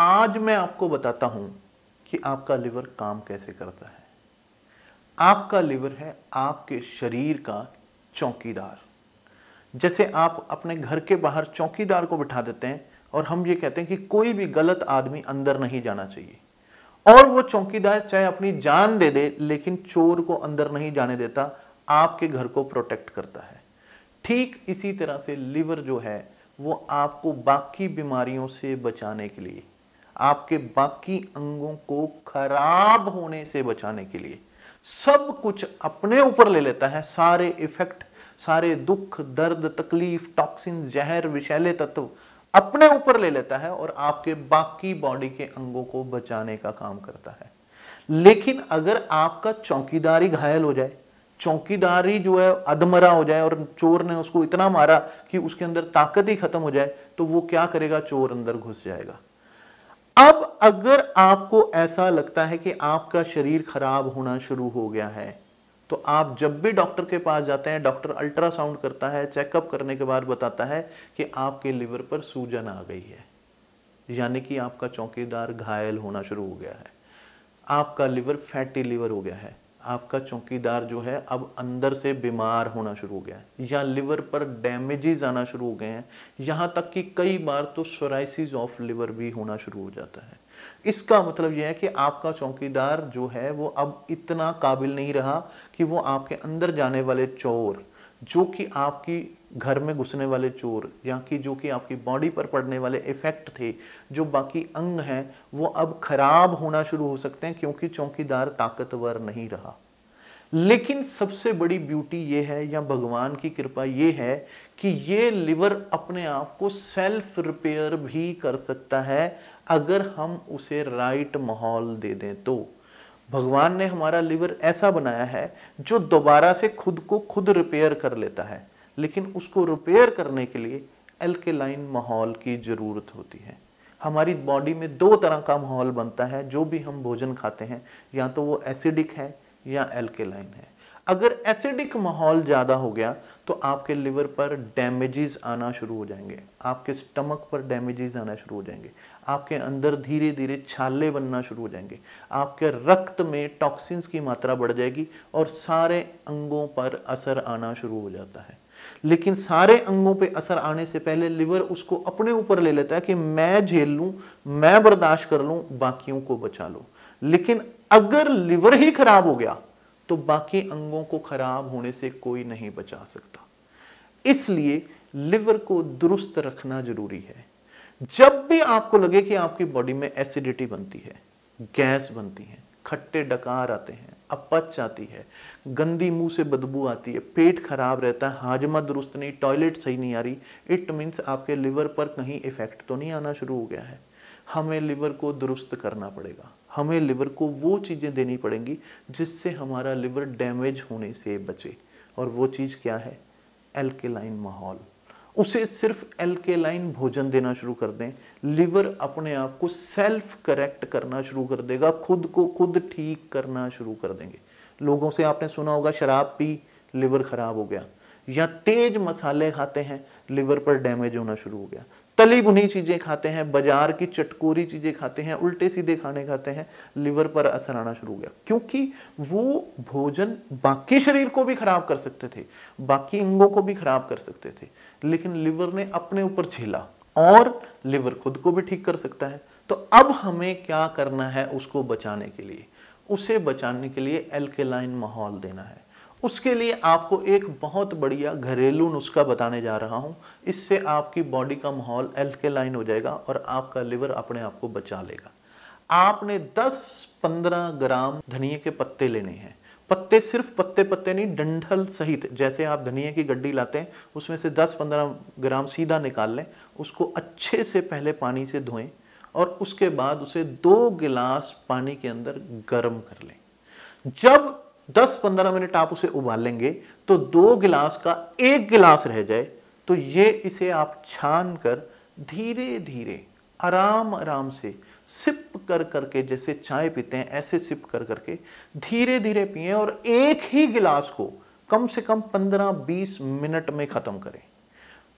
आज मैं आपको बताता हूं कि आपका लिवर काम कैसे करता है आपका लिवर है आपके शरीर का चौकीदार जैसे आप अपने घर के बाहर चौकीदार को बिठा देते हैं और हम ये कहते हैं कि कोई भी गलत आदमी अंदर नहीं जाना चाहिए और वो चौकीदार चाहे अपनी जान दे दे लेकिन चोर को अंदर नहीं जाने देता आपके घर को प्रोटेक्ट करता है ठीक इसी तरह से लिवर जो है वो आपको बाकी बीमारियों से बचाने के लिए आपके बाकी अंगों को खराब होने से बचाने के लिए सब कुछ अपने ऊपर ले लेता है सारे इफेक्ट सारे दुख दर्द तकलीफ टॉक्सिन जहर विषैले तत्व अपने ऊपर ले लेता है और आपके बाकी बॉडी के अंगों को बचाने का काम करता है लेकिन अगर आपका चौकीदारी घायल हो जाए चौकीदारी जो है अधमरा हो जाए और चोर ने उसको इतना मारा कि उसके अंदर ताकत ही खत्म हो जाए तो वो क्या करेगा चोर अंदर घुस जाएगा अब अगर आपको ऐसा लगता है कि आपका शरीर खराब होना शुरू हो गया है तो आप जब भी डॉक्टर के पास जाते हैं डॉक्टर अल्ट्रासाउंड करता है चेकअप करने के बाद बताता है कि आपके लिवर पर सूजन आ गई है यानी कि आपका चौकीदार घायल होना शुरू हो गया है आपका लिवर फैटी लिवर हो गया है आपका चौकीदार जो है अब अंदर से बीमार होना शुरू हो गया है या लिवर पर डैमेजेस आना शुरू हो गए हैं यहाँ तक कि कई बार तो सोराइसिस ऑफ लिवर भी होना शुरू हो जाता है इसका मतलब यह है कि आपका चौकीदार जो है वो अब इतना काबिल नहीं रहा कि वो आपके अंदर जाने वाले चोर जो कि आपकी घर में घुसने वाले चोर या कि जो कि आपकी बॉडी पर पड़ने वाले इफेक्ट थे जो बाकी अंग हैं वो अब खराब होना शुरू हो सकते हैं क्योंकि चौकीदार ताकतवर नहीं रहा लेकिन सबसे बड़ी ब्यूटी ये है या भगवान की कृपा ये है कि ये लिवर अपने आप को सेल्फ रिपेयर भी कर सकता है अगर हम उसे राइट माहौल दे दें तो भगवान ने हमारा लिवर ऐसा बनाया है जो दोबारा से खुद को खुद रिपेयर कर लेता है लेकिन उसको रिपेयर करने के लिए एल्केलाइन माहौल की ज़रूरत होती है हमारी बॉडी में दो तरह का माहौल बनता है जो भी हम भोजन खाते हैं या तो वो एसिडिक है या एल्केलाइन है अगर एसिडिक माहौल ज़्यादा हो गया तो आपके लिवर पर डैमेजेस आना शुरू हो जाएंगे आपके स्टमक पर डैमेजेस आना शुरू हो जाएंगे आपके अंदर धीरे धीरे छाले बनना शुरू हो जाएंगे आपके रक्त में टॉक्सिन्स की मात्रा बढ़ जाएगी और सारे अंगों पर असर आना शुरू हो जाता है लेकिन सारे अंगों पे असर आने से पहले लिवर उसको अपने ऊपर ले लेता है कि मैं झेल लूँ मैं बर्दाश्त कर लूँ बाकियों को बचा लूँ लेकिन अगर लिवर ही खराब हो गया तो बाकी अंगों को खराब होने से कोई नहीं बचा सकता इसलिए लिवर को दुरुस्त रखना जरूरी है जब भी आपको लगे कि आपकी बॉडी में एसिडिटी बनती है गैस बनती है खट्टे डकार आते हैं अपच आती है गंदी मुंह से बदबू आती है पेट खराब रहता है हाजमा दुरुस्त नहीं टॉयलेट सही नहीं आ रही इट मीन्स आपके लिवर पर कहीं इफेक्ट तो नहीं आना शुरू हो गया है हमें लिवर को दुरुस्त करना पड़ेगा हमें लिवर को वो चीज़ें देनी पड़ेंगी जिससे हमारा लिवर डैमेज होने से बचे और वो चीज़ क्या है एल्केलाइन माहौल उसे सिर्फ एल्केलाइन भोजन देना शुरू कर दें लिवर अपने आप को सेल्फ करेक्ट करना शुरू कर देगा खुद को खुद ठीक करना शुरू कर देंगे लोगों से आपने सुना होगा शराब पी लिवर खराब हो गया या तेज मसाले खाते हैं लिवर पर डैमेज होना शुरू हो गया तली बुनी चीज़ें खाते हैं बाजार की चटकोरी चीज़ें खाते हैं उल्टे सीधे खाने खाते हैं लिवर पर असर आना शुरू हो गया क्योंकि वो भोजन बाकी शरीर को भी खराब कर सकते थे बाकी अंगों को भी खराब कर सकते थे लेकिन लिवर ने अपने ऊपर झेला और लिवर खुद को भी ठीक कर सकता है तो अब हमें क्या करना है उसको बचाने के लिए उसे बचाने के लिए एल्केलाइन माहौल देना है उसके लिए आपको एक बहुत बढ़िया घरेलू नुस्खा बताने जा रहा हूं इससे आपकी बॉडी का माहौल एल्केलाइन हो जाएगा और आपका लिवर अपने आप को बचा लेगा आपने 10-15 ग्राम धनिए के पत्ते लेने हैं पत्ते सिर्फ पत्ते पत्ते नहीं डंठल सहित जैसे आप धनिया की गड्डी लाते हैं उसमें से 10-15 ग्राम सीधा निकाल लें उसको अच्छे से पहले पानी से धोएं और उसके बाद उसे दो गिलास पानी के अंदर गर्म कर लें जब 10-15 मिनट आप उसे उबालेंगे तो दो गिलास का एक गिलास रह जाए तो ये इसे आप छान कर धीरे धीरे आराम आराम से सिप कर करके जैसे चाय पीते हैं ऐसे सिप कर करके धीरे धीरे पिए और एक ही गिलास को कम से कम 15-20 मिनट में ख़त्म करें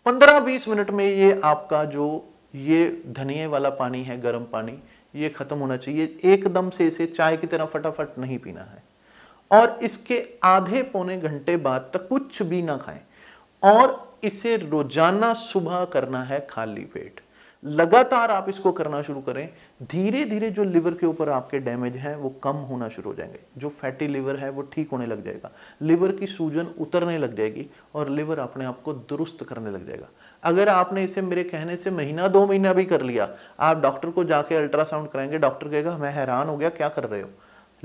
15-20 मिनट में ये आपका जो ये धनिए वाला पानी है गर्म पानी ये ख़त्म होना चाहिए एकदम से इसे चाय की तरह फटाफट नहीं पीना है और इसके आधे पौने घंटे बाद तक कुछ भी ना खाएं और इसे रोजाना सुबह करना है खाली पेट लगातार आप इसको करना शुरू करें धीरे धीरे जो लिवर के ऊपर आपके डैमेज हैं वो कम होना शुरू हो जाएंगे जो फैटी लिवर है वो ठीक होने लग जाएगा लिवर की सूजन उतरने लग जाएगी और लिवर अपने आप को दुरुस्त करने लग जाएगा अगर आपने इसे मेरे कहने से महीना दो महीना भी कर लिया आप डॉक्टर को जाके अल्ट्रासाउंड कराएंगे डॉक्टर कहेगा मैं हैरान हो गया क्या कर रहे हो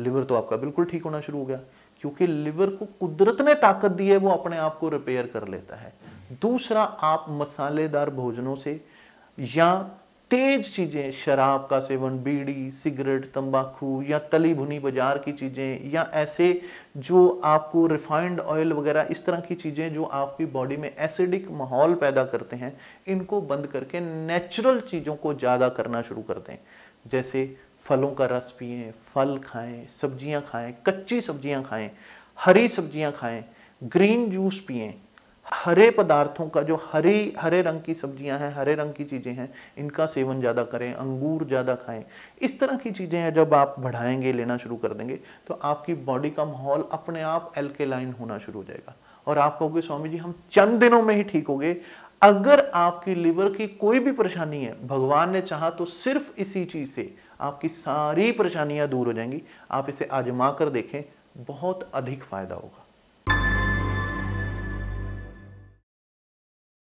लिवर तो आपका बिल्कुल ठीक होना शुरू हो गया क्योंकि लिवर को कुदरत ने ताकत दी है वो अपने आप को रिपेयर कर लेता है दूसरा आप मसालेदार भोजनों से या तेज चीज़ें शराब का सेवन बीड़ी सिगरेट तंबाकू या तली भुनी बाजार की चीज़ें या ऐसे जो आपको रिफाइंड ऑयल वगैरह इस तरह की चीज़ें जो आपकी बॉडी में एसिडिक माहौल पैदा करते हैं इनको बंद करके नेचुरल चीज़ों को ज़्यादा करना शुरू कर दें जैसे फलों का रस पिए फल खाएं सब्जियां खाएं कच्ची सब्जियां खाएं हरी सब्जियां खाएं ग्रीन जूस पिएं हरे पदार्थों का जो हरे हरे रंग की सब्जियां हैं हरे रंग की चीज़ें हैं इनका सेवन ज़्यादा करें अंगूर ज़्यादा खाएं इस तरह की चीज़ें जब आप बढ़ाएंगे लेना शुरू कर देंगे तो आपकी बॉडी का माहौल अपने आप एल्केलाइन होना शुरू हो जाएगा और आप कहोगे स्वामी जी हम चंद दिनों में ही ठीक हो गए अगर आपकी लिवर की कोई भी परेशानी है भगवान ने चाहा तो सिर्फ इसी चीज़ से आपकी सारी परेशानियां दूर हो जाएंगी आप इसे आजमा कर देखें बहुत अधिक फायदा होगा